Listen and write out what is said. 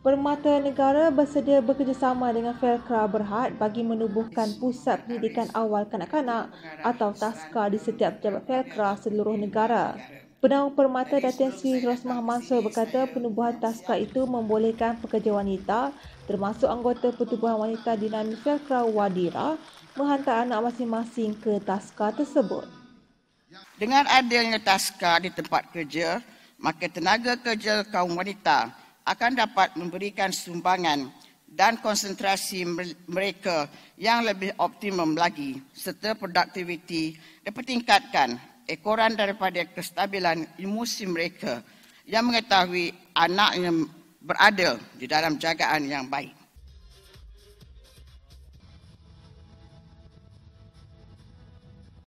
Permata Negara bersedia bekerjasama dengan Felkra Berhad bagi menubuhkan Pusat Pendidikan Awal Kanak-Kanak atau TASKA di setiap pejabat Felkra seluruh negara. Penaung Permata Datin Sri Rosmah Mansur berkata penubuhan TASKA itu membolehkan pekerja wanita termasuk anggota Pertubuhan Wanita Dinami Felkra Wadira menghantar anak masing-masing ke TASKA tersebut. Dengan adilnya TASKA di tempat kerja, maka tenaga kerja kaum wanita akan dapat memberikan sumbangan dan konsentrasi mereka yang lebih optimum lagi serta produktiviti dipertingkatkan, ekoran daripada kestabilan emosi mereka yang mengetahui anaknya berada di dalam jagaan yang baik.